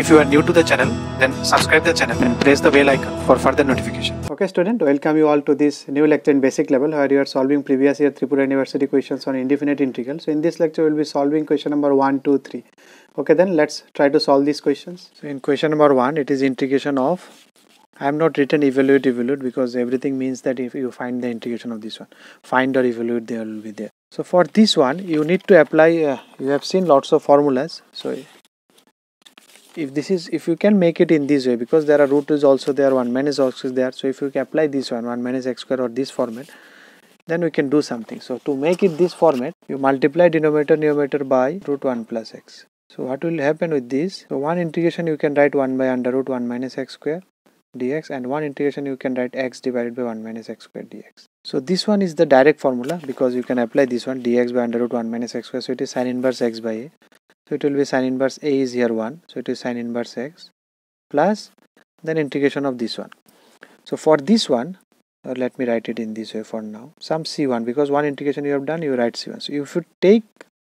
If you are new to the channel, then subscribe the channel and press the bell icon for further notification. Okay student, welcome you all to this new lecture in basic level where you are solving previous year Tripura University questions on indefinite integral. So in this lecture, we will be solving question number 1, 2, 3. Okay then, let's try to solve these questions. So in question number 1, it is integration of I have not written evaluate evaluate because everything means that if you find the integration of this one find or evaluate there will be there so for this one you need to apply uh, you have seen lots of formulas so if this is if you can make it in this way because there are root is also there one minus x is there so if you apply this one one minus x square or this format then we can do something so to make it this format you multiply denominator numerator by root 1 plus x so what will happen with this so one integration you can write 1 by under root 1 minus x square dx and one integration you can write x divided by 1 minus x square dx so this one is the direct formula because you can apply this one dx by under root 1 minus x square so it is sin inverse x by a so it will be sine inverse a is here 1. So it is sine inverse x plus then integration of this one. So for this one or uh, let me write it in this way for now some c1 because one integration you have done you write c1 so if you take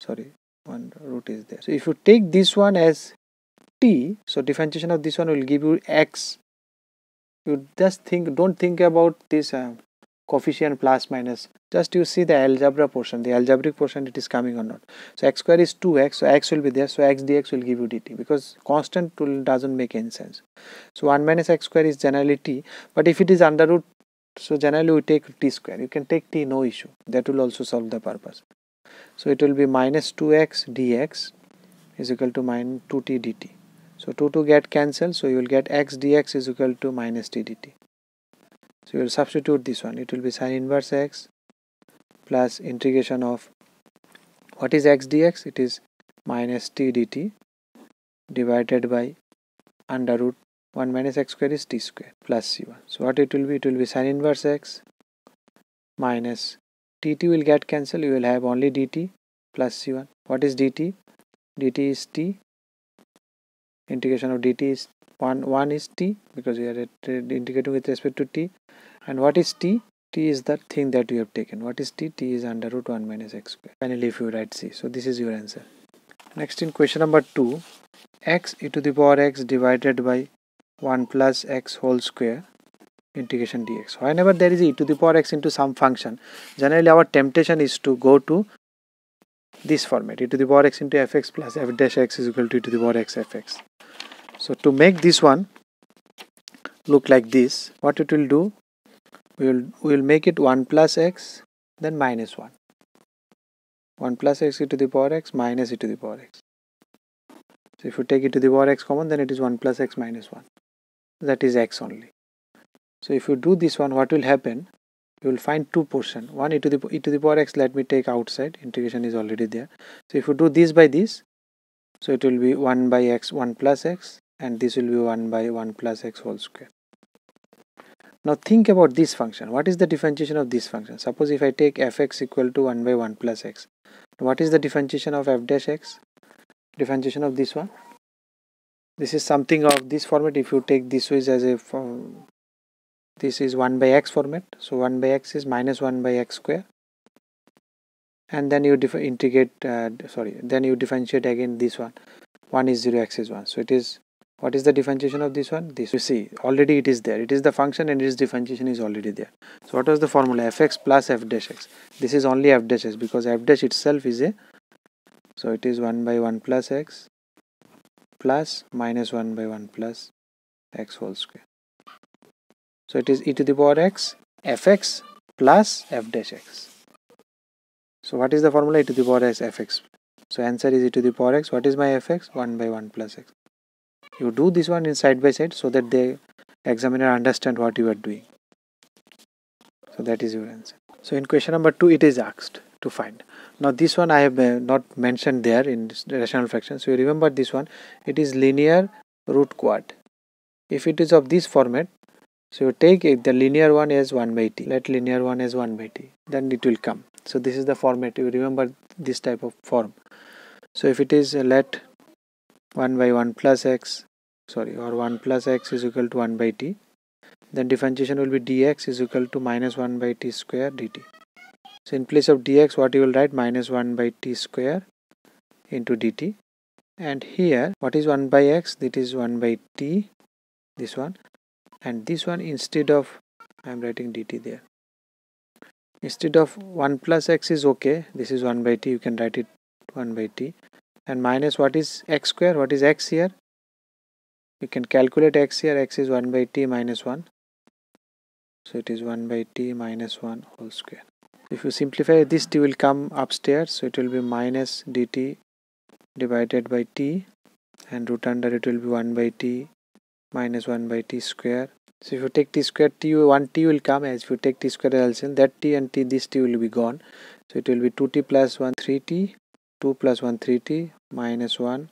sorry one root is there so if you take this one as t so differentiation of this one will give you x you just think don't think about this uh, coefficient plus minus just you see the algebra portion the algebraic portion it is coming or not so x square is 2x so x will be there so x dx will give you dt because constant will doesn't make any sense so 1 minus x square is generally t but if it is under root so generally we take t square you can take t no issue that will also solve the purpose so it will be minus 2x dx is equal to minus 2t dt so 2 to get cancelled so you will get x dx is equal to minus t dt so you will substitute this one. It will be sine inverse x plus integration of what is x dx? It is minus t dt divided by under root 1 minus x square is t square plus c1. So what it will be? It will be sine inverse x minus dt will get cancelled. You will have only dt plus c1. What is dt? dt is t integration of dt is 1 1 is t because we are uh, integrating with respect to t and what is t t is the thing that you have taken what is t t is under root 1 minus x square finally if you write c so this is your answer next in question number 2 x e to the power x divided by 1 plus x whole square integration dx whenever there is e to the power x into some function generally our temptation is to go to this format e to the power x into fx plus f dash x is equal to e to the power x fx so to make this one look like this what it will do we will we will make it 1 plus x then minus 1 1 plus x e to the power x minus e to the power x so if you take e to the power x common then it is 1 plus x minus 1 that is x only so if you do this one what will happen you will find two portion 1 e to the e to the power x let me take outside integration is already there so if you do this by this so it will be 1 by x 1 plus x and this will be 1 by 1 plus x whole square now think about this function what is the differentiation of this function suppose if i take fx equal to 1 by 1 plus x what is the differentiation of f dash x differentiation of this one this is something of this format if you take this way as a this is 1 by x format so 1 by x is minus 1 by x square and then you integrate uh, sorry then you differentiate again this one 1 is 0 x is 1 so it is what is the differentiation of this one this you see already it is there it is the function and its differentiation is already there so what was the formula fx plus f dash x this is only f dash x because f dash itself is a so it is 1 by 1 plus x plus minus 1 by 1 plus x whole square so it is e to the power x fx plus f dash x. So what is the formula e to the power x fx? So answer is e to the power x. What is my fx? 1 by 1 plus x. You do this one in side by side so that the examiner understand what you are doing. So that is your answer. So in question number 2 it is asked to find. Now this one I have uh, not mentioned there in rational fraction. So you remember this one. It is linear root quad. If it is of this format so you take the linear one as 1 by t let linear one as 1 by t then it will come so this is the format you remember this type of form so if it is uh, let 1 by 1 plus x sorry or 1 plus x is equal to 1 by t then differentiation will be dx is equal to minus 1 by t square dt so in place of dx what you will write minus 1 by t square into dt and here what is 1 by x that is 1 by t this one and this one instead of I am writing dt there instead of 1 plus x is okay this is 1 by t you can write it 1 by t and minus what is x square what is x here you can calculate x here x is 1 by t minus 1 so it is 1 by t minus 1 whole square if you simplify this t will come upstairs so it will be minus dt divided by t and root under it will be 1 by t minus 1 by t square so if you take t square t 1 t will come as if you take t square LCM that t and t this t will be gone so it will be 2t plus 1 3t 2 plus 1 3t minus 1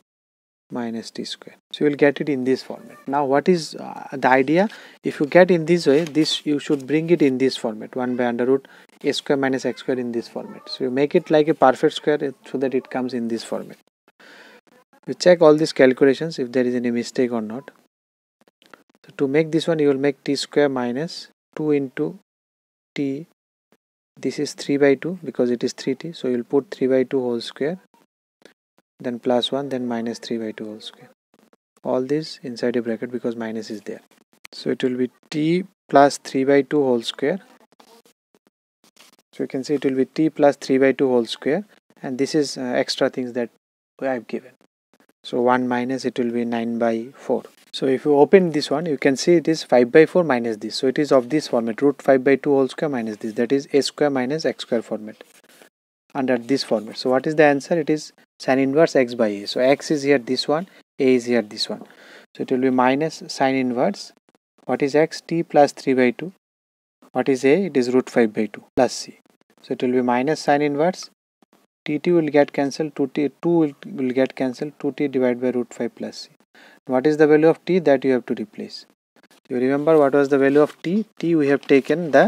minus t square so you will get it in this format now what is uh, the idea if you get in this way this you should bring it in this format 1 by under root a square minus x square in this format so you make it like a perfect square so that it comes in this format You check all these calculations if there is any mistake or not to make this one you will make t square minus 2 into t this is 3 by 2 because it is 3t so you'll put 3 by 2 whole square then plus 1 then minus 3 by 2 whole square all this inside a bracket because minus is there so it will be t plus 3 by 2 whole square so you can see it will be t plus 3 by 2 whole square and this is uh, extra things that I've given so 1 minus it will be 9 by 4 so if you open this one you can see it is 5 by 4 minus this so it is of this format root 5 by 2 whole square minus this that is a square minus x square format under this format so what is the answer it is sine inverse x by a so x is here this one a is here this one so it will be minus sine inverse what is x t plus 3 by 2 what is a it is root 5 by 2 plus c so it will be minus sine inverse T t2 will get cancelled 2t 2 will, will get cancelled 2t divided by root 5 plus c what is the value of t that you have to replace you remember what was the value of t t we have taken the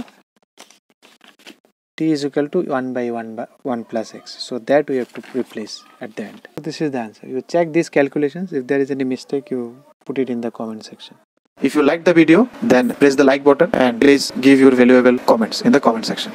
t is equal to 1 by 1 by 1 plus x so that we have to replace at the end so this is the answer you check these calculations if there is any mistake you put it in the comment section if you like the video then press the like button and please give your valuable comments in the comment section